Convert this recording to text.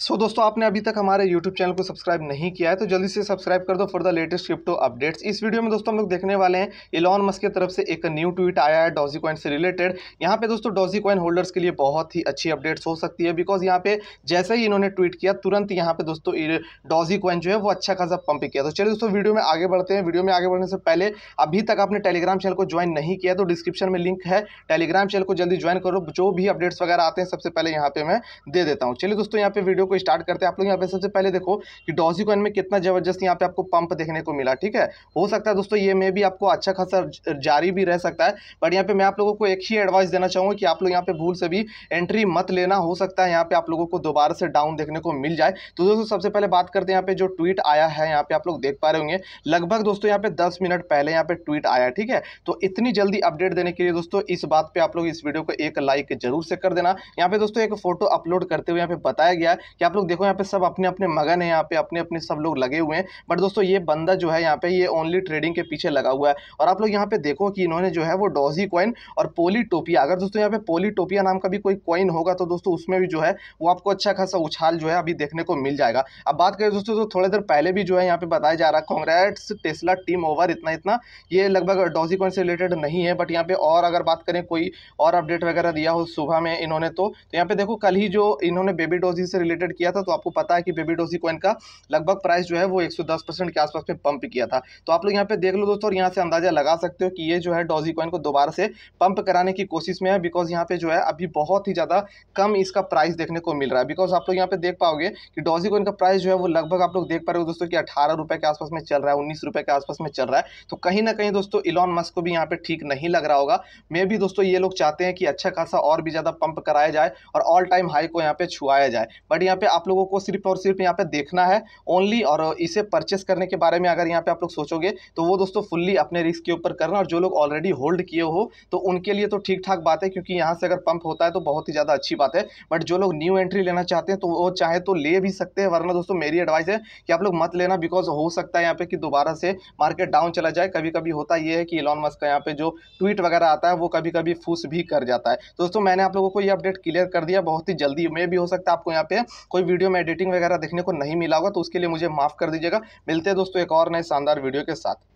सो so, दोस्तों आपने अभी तक हमारे YouTube चैनल को सब्सक्राइब नहीं किया है तो जल्दी से सब्सक्राइब कर दो for the latest crypto updates इस वीडियो में दोस्तों हम लोग देखने वाले हैं इलॉन मस्क की तरफ से एक न्यू ट्वीट आया है डॉजी कॉइन से रिलेटेड यहाँ पे दोस्तों डॉजी कॉइन होल्डर्स के लिए बहुत ही अच्छी अपडेट्स हो सकती है बिकॉज यहाँ पे जैसे ही इन्होंने ट्वीट किया तुरंत यहाँ पे दोस्तों डॉजी कॉइन जो है वो अच्छा खासा पंप किया तो चलिए दोस्तों वीडियो में आगे बढ़ते हैं वीडियो में आगे बढ़ने से पहले अभी तक आपने टेलीग्राम चैनल को ज्वाइन नहीं किया तो डिस्क्रिप्शन में लिंक है टेलीग्राम चैनल को जल्दी ज्वाइन करो जो भी अपडेट्स वगैरह आते हैं सबसे पहले यहाँ पे मैं दे देता हूँ चलिए दोस्तों यहाँ पे वीडियो को स्टार्ट करते हैं आप लोग यहाँ पे सबसे पहले देखो कि डॉजी कॉइन में कितना ज़बरदस्त यहाँ पे आपको पंप देखने को मिला ठीक है हो सकता है दोस्तों ये मे भी आपको अच्छा खासा जारी भी रह सकता है बट यहाँ पे मैं आप लोगों को एक ही एडवाइस देना चाहूंगा कि आप लोग यहाँ पे भूल से भी एंट्री मत लेना हो सकता है यहाँ पे आप लोगों को दोबारा से डाउन देखने को मिल जाए तो दोस्तों सबसे पहले बात करते हैं यहाँ पे जो ट्वीट आया है यहाँ पे आप लोग देख पा रहे होंगे लगभग दोस्तों यहाँ पे दस मिनट पहले यहाँ पे ट्वीट आया ठीक है तो इतनी जल्दी अपडेट देने के लिए दोस्तों इस बात पर आप लोग इस वीडियो को एक लाइक जरूर से कर देना यहाँ पे दोस्तों एक फोटो अपलोड करते हुए यहाँ पे बताया गया कि आप लोग देखो यहाँ पे सब अपने अपने मगन है यहाँ पे अपने अपने सब लोग लगे हुए हैं बट दोस्तों ये बंदा जो है यहाँ पे ये ओनली ट्रेडिंग के पीछे लगा हुआ है और आप लोग यहाँ पे देखो कि इन्होंने जो है वो डॉजी कॉइन और पोलीटोपिया अगर दोस्तों यहाँ पे पोलीटोपिया नाम का भी कोई कॉइन होगा तो दोस्तों उसमें भी जो है वो आपको अच्छा खासा उछाल जो है अभी देखने को मिल जाएगा अब बात करें दोस्तों तो थोड़ी देर पहले भी जो है यहाँ पे बताया जा रहा है कांग्रेस टेस्ला टीम ओवर इतना इतना ये लगभग डॉजी कॉइन से रिलेटेड नहीं है बट यहाँ पे और अगर बात करें कोई और अपडेट वगैरह दिया हो सुबह में इन्होंने तो, तो यहाँ पे देखो कल ही जो इन्होंने बेबी डॉजी से रिलेटेड ट्रेडेड किया था तो आपको पता है कि बेबी डोसी कॉइन का लगभग प्राइस जो है वो 110 परसेंट के आसपास में पंप किया था तो आप लोग यहाँ पे देख लो दोस्तों और यहाँ से अंदाजा लगा सकते हो कि ये जो है डोजी कॉइन को दोबारा से पंप कराने की कोशिश में है बिकॉज यहाँ पे जो है अभी बहुत ही ज़्यादा कम इसका प्राइस देखने को मिल रहा है बिकॉज आप लोग यहाँ पे देख पाओगे कि डोजी कॉइन का प्राइस जो है वो लगभग आप लोग देख पा रहे हो दोस्तों कि अठारह के आसपास में चल रहा है उन्नीस के आसपास में चल रहा है तो कहीं ना कहीं दोस्तों इलॉन मस्क को भी यहाँ पे ठीक नहीं लग रहा होगा मे भी दोस्तों ये लोग चाहते हैं कि अच्छा खासा और भी ज़्यादा पंप कराया जाए और ऑल टाइम हाई को यहाँ पे छुआया जाए बट यहाँ पे आप लोगों को सिर्फ और सिर्फ यहाँ पे देखना है ओनली और इसे परचेस करने के बारे में अगर यहाँ पे आप लोग सोचोगे तो वो दोस्तों फुल्ली अपने रिस्क के ऊपर करना और जो लोग ऑलरेडी होल्ड किए हो तो उनके लिए तो ठीक ठाक बात है क्योंकि यहाँ से अगर पंप होता है तो बहुत ही ज़्यादा अच्छी बात है बट जो लोग न्यू एंट्री लेना चाहते हैं तो वो चाहे तो ले भी सकते हैं वरना दोस्तों मेरी एडवाइस है कि आप लोग मत लेना बिकॉज हो सकता है यहाँ पे कि दोबारा से मार्केट डाउन चला जाए कभी कभी होता ये है कि इलॉन मस्क का यहाँ पे जो ट्वीट वगैरह आता है वो कभी कभी फूस भी कर जाता है दोस्तों मैंने आप लोगों को ये अपडेट क्लियर कर दिया बहुत ही जल्दी में भी हो सकता है आपको यहाँ पे कोई वीडियो में एडिटिंग वगैरह देखने को नहीं मिला होगा तो उसके लिए मुझे माफ़ कर दीजिएगा मिलते हैं दोस्तों एक और नए शानदार वीडियो के साथ